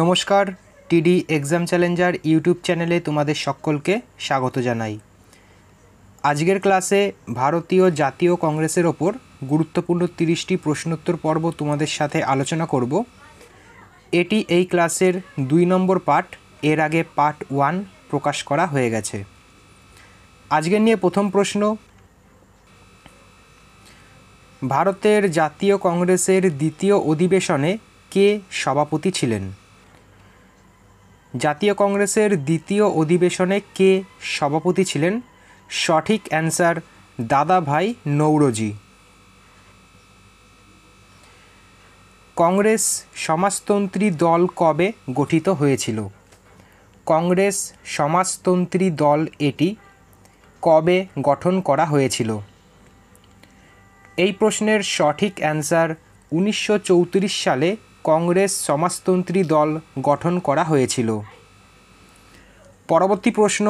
নমস্কার টিডি exam Challenger YouTube চ্যানেলে তোমাদের সকলকে স্বাগত জানাই আজকের ক্লাসে ভারতীয় জাতীয় কংগ্রেসের ওপর গুরুত্বপূর্ণ তিরিশটি প্রশ্নোত্তর পর্ব তোমাদের সাথে আলোচনা করব এটি এই ক্লাসের দুই নম্বর পার্ট এর আগে পার্ট ওয়ান প্রকাশ করা হয়ে গেছে আজকের নিয়ে প্রথম প্রশ্ন ভারতের জাতীয় কংগ্রেসের দ্বিতীয় অধিবেশনে কে সভাপতি ছিলেন জাতীয় কংগ্রেসের দ্বিতীয় অধিবেশনে কে সভাপতি ছিলেন সঠিক অ্যান্সার দাদাভাই নৌরজি কংগ্রেস সমাজতন্ত্রী দল কবে গঠিত হয়েছিল কংগ্রেস সমাজতন্ত্রী দল এটি কবে গঠন করা হয়েছিল এই প্রশ্নের সঠিক অ্যান্সার উনিশশো সালে কংগ্রেস সমাজতন্ত্রী দল গঠন করা হয়েছিল পরবর্তী প্রশ্ন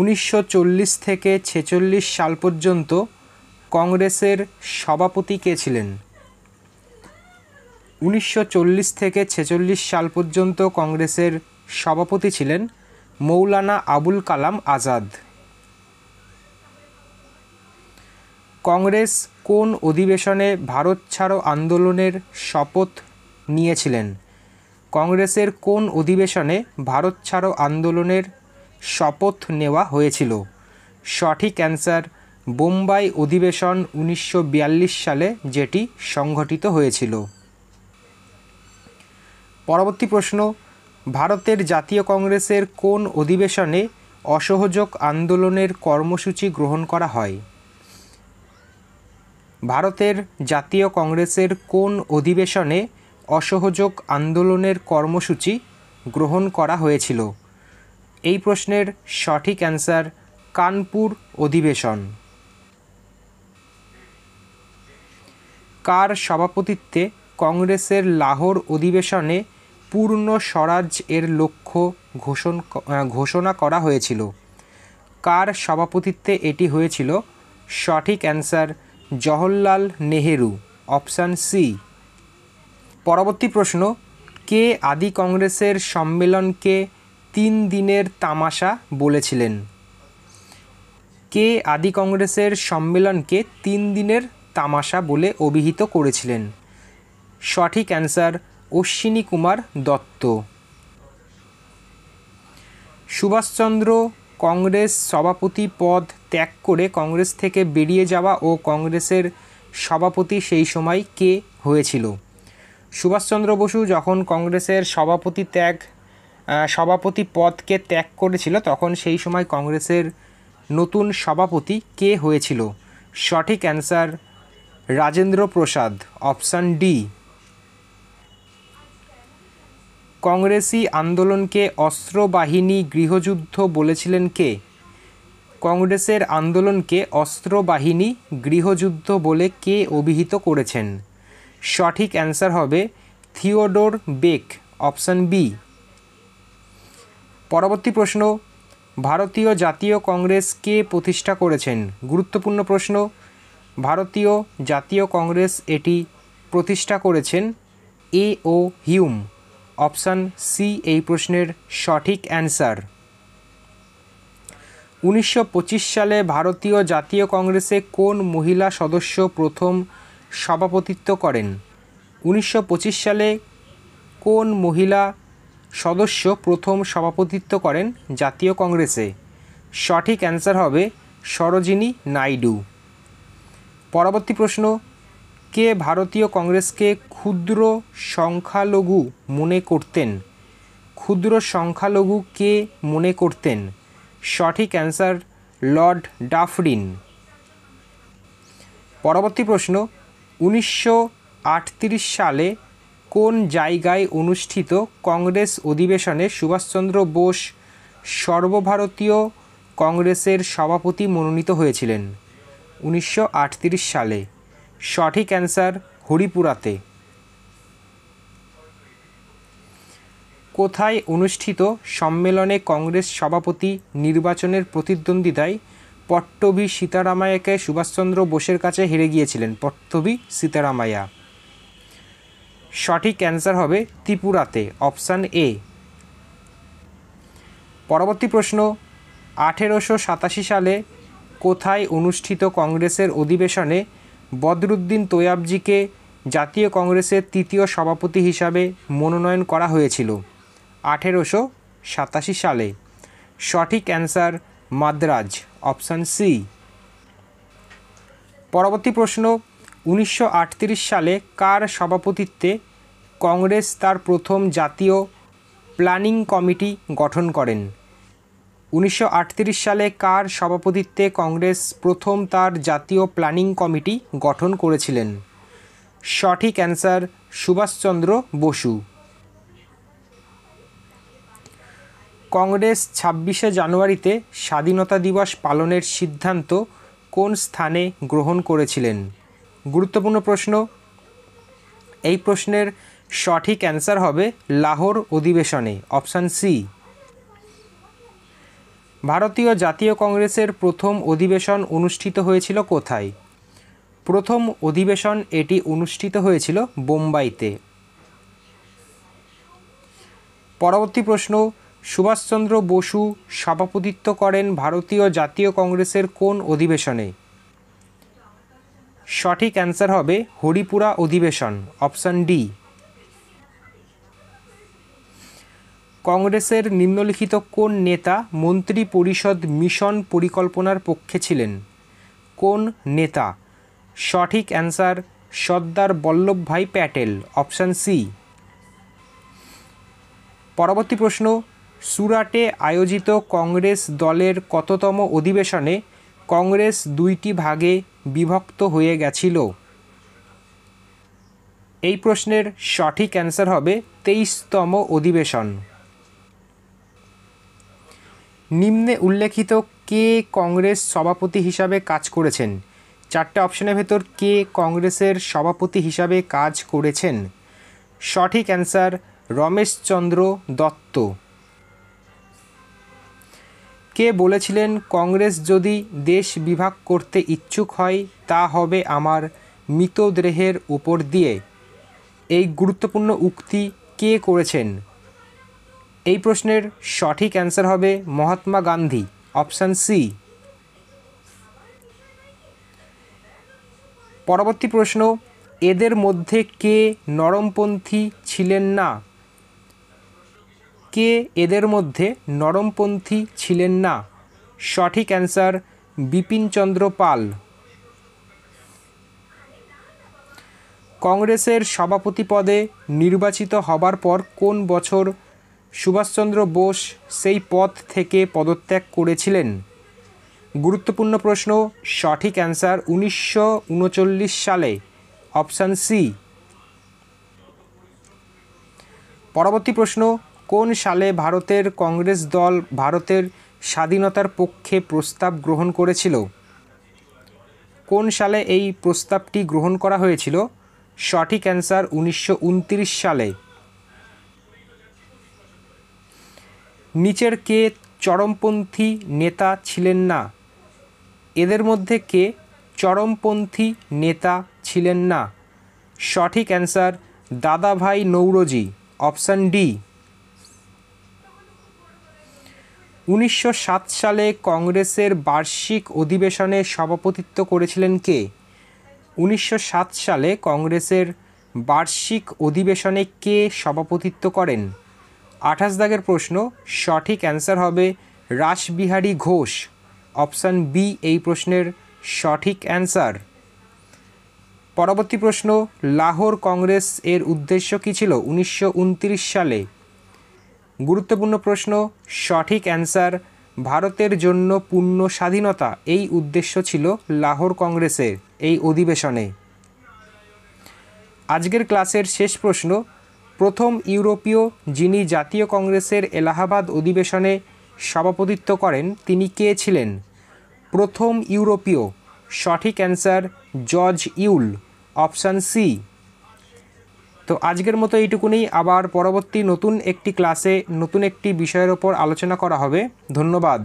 উনিশশো থেকে ছেচল্লিশ সাল পর্যন্ত কংগ্রেসের সভাপতি কে ছিলেন উনিশশো থেকে ছেচল্লিশ সাল পর্যন্ত কংগ্রেসের সভাপতি ছিলেন মৌলানা আবুল কালাম আজাদ কংগ্রেস কোন অধিবেশনে ভারত ছাড়ো আন্দোলনের শপথ নিয়েছিলেন কংগ্রেসের কোন অধিবেশনে ভারত ছাড়ো আন্দোলনের শপথ নেওয়া হয়েছিল সঠিক অ্যান্সার বোম্বাই অধিবেশন উনিশশো সালে যেটি সংঘটিত হয়েছিল পরবর্তী প্রশ্ন ভারতের জাতীয় কংগ্রেসের কোন অধিবেশনে অসহযোগ আন্দোলনের কর্মসূচি গ্রহণ করা হয় ভারতের জাতীয় কংগ্রেসের কোন অধিবেশনে অসহযোগ আন্দোলনের কর্মসূচি গ্রহণ করা হয়েছিল এই প্রশ্নের সঠিক অ্যান্সার কানপুর অধিবেশন কার সভাপতিত্বে কংগ্রেসের লাহোর অধিবেশনে পূর্ণ স্বরাজ এর লক্ষ্য ঘোষণ ঘোষণা করা হয়েছিল কার সভাপতিত্বে এটি হয়েছিল সঠিক answer Jawaharlal Nehru option C পরবর্তী প্রশ্ন কে আদি কংগ্রেসের সম্মেলনকে তিন দিনের তামাশা বলেছিলেন কে আদি কংগ্রেসের সম্মেলনকে তিন দিনের তামাশা বলে অভিহিত করেছিলেন সঠিক অ্যান্সার অশ্বিনী কুমার দত্ত সুভাষচন্দ্র কংগ্রেস সভাপতি পদ ত্যাগ করে কংগ্রেস থেকে বেরিয়ে যাওয়া ও কংগ্রেসের সভাপতি সেই সময় কে হয়েছিল সুভাষচন্দ্র বসু যখন কংগ্রেসের সভাপতি ত্যাগ সভাপতি পদকে ত্যাগ করেছিল তখন সেই সময় কংগ্রেসের নতুন সভাপতি কে হয়েছিল সঠিক answer Rajendra Prasad option D কংগ্রেসি আন্দোলনকে অস্ত্রবাহিনী গৃহযুদ্ধ বলেছিলেন কে কংগ্রেসের আন্দোলনকে অস্ত্রবাহিনী গৃহযুদ্ধ বলে কে অভিহিত করেছেন সঠিক অ্যান্সার হবে থিওডোর বেক অপশান বি পরবর্তী প্রশ্ন ভারতীয় জাতীয় কংগ্রেস কে প্রতিষ্ঠা করেছেন গুরুত্বপূর্ণ প্রশ্ন ভারতীয় জাতীয় কংগ্রেস এটি প্রতিষ্ঠা করেছেন A O Hume option C এই প্রশ্নের সঠিক অ্যান্সার উনিশশো সালে ভারতীয় জাতীয় কংগ্রেসে কোন মহিলা সদস্য প্রথম সভাপতিত্ব করেন উনিশশো সালে কোন মহিলা সদস্য প্রথম সভাপতিত্ব করেন জাতীয় কংগ্রেসে সঠিক অ্যান্সার হবে সরোজিনী নাইডু পরবর্তী প্রশ্ন কে ভারতীয় কংগ্রেসকে ক্ষুদ্র সংখ্যালঘু মনে করতেন ক্ষুদ্র সংখ্যালঘু কে মনে করতেন সঠিক অ্যান্সার লর্ড ডাফরিন পরবর্তী প্রশ্ন উনিশশো সালে কোন জায়গায় অনুষ্ঠিত কংগ্রেস অধিবেশনে সুভাষচন্দ্র বোস সর্বভারতীয় কংগ্রেসের সভাপতি মনোনীত হয়েছিলেন উনিশশো সালে সঠিক অ্যান্সার হরিপুরাতে কোথায় অনুষ্ঠিত সম্মেলনে কংগ্রেস সভাপতি নির্বাচনের প্রতিদ্বন্দ্বিতায় পট্টবি সীতারামায়াকে সুভাষচন্দ্র বোসের কাছে হেরে গিয়েছিলেন পট্টবি সীতারামায়া সঠিক অ্যান্সার হবে ত্রিপুরাতে অপশান এ পরবর্তী প্রশ্ন আঠেরোশো সাতাশি সালে কোথায় অনুষ্ঠিত কংগ্রেসের অধিবেশনে বদরুদ্দিন তৈয়াবজিকে জাতীয় কংগ্রেসের তৃতীয় সভাপতি হিসাবে মনোনয়ন করা হয়েছিল আঠেরোশো সাতাশি সালে সঠিক অ্যান্সার মাদ্রাজ অপশান সি পরবর্তী প্রশ্ন উনিশশো সালে কার সভাপতিত্বে কংগ্রেস তার প্রথম জাতীয় প্ল্যানিং কমিটি গঠন করেন উনিশশো সালে কার সভাপতিত্বে কংগ্রেস প্রথম তার জাতীয় প্ল্যানিং কমিটি গঠন করেছিলেন সঠিক অ্যান্সার সুভাষচন্দ্র বসু কংগ্রেস ছাব্বিশে জানুয়ারিতে স্বাধীনতা দিবস পালনের সিদ্ধান্ত কোন স্থানে গ্রহণ করেছিলেন গুরুত্বপূর্ণ প্রশ্ন এই প্রশ্নের সঠিক অ্যান্সার হবে লাহোর অধিবেশনে অপশান সি ভারতীয় জাতীয় কংগ্রেসের প্রথম অধিবেশন অনুষ্ঠিত হয়েছিল কোথায় প্রথম অধিবেশন এটি অনুষ্ঠিত হয়েছিল বোম্বাইতে পরবর্তী প্রশ্ন সুভাষচন্দ্র বসু সভাপতিত্ব করেন ভারতীয় জাতীয় কংগ্রেসের কোন অধিবেশনে সঠিক অ্যান্সার হবে হরিপুরা অধিবেশন অপশান ডি কংগ্রেসের নিম্নলিখিত কোন নেতা মন্ত্রী পরিষদ মিশন পরিকল্পনার পক্ষে ছিলেন কোন নেতা সঠিক answer Sardar Vallabhbhai Patel option C পরবর্তী প্রশ্ন সুরাটে আয়োজিত কংগ্রেস দলের কততম অধিবেশনে কংগ্রেস দুইটি ভাগে বিভক্ত হয়ে গেছিল এই প্রশ্নের সঠিক অ্যান্সার হবে তেইশতম অধিবেশন নিম্নে উল্লেখিত কে কংগ্রেস সভাপতি হিসাবে কাজ করেছেন চারটে অপশনের ভেতর কে কংগ্রেসের সভাপতি হিসাবে কাজ করেছেন সঠিক অ্যান্সার রমেশচন্দ্র দত্ত কে বলেছিলেন কংগ্রেস যদি দেশ বিভাগ করতে ইচ্ছুক হয় তা হবে আমার মৃতদেহের উপর দিয়ে এই গুরুত্বপূর্ণ উক্তি কে করেছেন এই প্রশ্নের সঠিক অ্যান্সার হবে মহাত্মা গান্ধী অপশান সি পরবর্তী প্রশ্ন এদের মধ্যে কে নরমপন্থী ছিলেন না কে এদের মধ্যে নরমপন্থী ছিলেন না সঠিক অ্যান্সার বিপিনচন্দ্র পাল কংগ্রেসের সভাপতি পদে নির্বাচিত হবার পর কোন বছর সুভাষচন্দ্র বোস সেই পদ থেকে পদত্যাগ করেছিলেন গুরুত্বপূর্ণ প্রশ্ন সঠিক অ্যান্সার উনিশশো সালে অপশান সি পরবর্তী প্রশ্ন কোন সালে ভারতের কংগ্রেস দল ভারতের স্বাধীনতার পক্ষে প্রস্তাব গ্রহণ করেছিল কোন সালে এই প্রস্তাবটি গ্রহণ করা হয়েছিল সঠিক অ্যান্সার উনিশশো সালে নিচের কে চরমপন্থী নেতা ছিলেন না এদের মধ্যে কে চরমপন্থী নেতা ছিলেন না সঠিক অ্যান্সার দাদাভাই নৌরজি অপশান ডি উনিশশো সালে কংগ্রেসের বার্ষিক অধিবেশনে সভাপতিত্ব করেছিলেন কে উনিশশো সালে কংগ্রেসের বার্ষিক অধিবেশনে কে সভাপতিত্ব করেন আঠাশ দাগের প্রশ্ন সঠিক অ্যান্সার হবে রাসবিহারী ঘোষ অপশান বি এই প্রশ্নের সঠিক অ্যান্সার পরবর্তী প্রশ্ন লাহোর কংগ্রেস এর উদ্দেশ্য কী ছিল উনিশশো সালে গুরুত্বপূর্ণ প্রশ্ন সঠিক অ্যান্সার ভারতের জন্য পূর্ণ স্বাধীনতা এই উদ্দেশ্য ছিল লাহোর কংগ্রেসের এই অধিবেশনে আজকের ক্লাসের শেষ প্রশ্ন প্রথম ইউরোপীয় যিনি জাতীয় কংগ্রেসের এলাহাবাদ অধিবেশনে সভাপতিত্ব করেন তিনি কে ছিলেন প্রথম ইউরোপীয় সঠিক answer George Yule option C তো আজকের মতো এইটুকুনি আবার পরবর্তী নতুন একটি ক্লাসে নতুন একটি বিষয়ের ওপর আলোচনা করা হবে ধন্যবাদ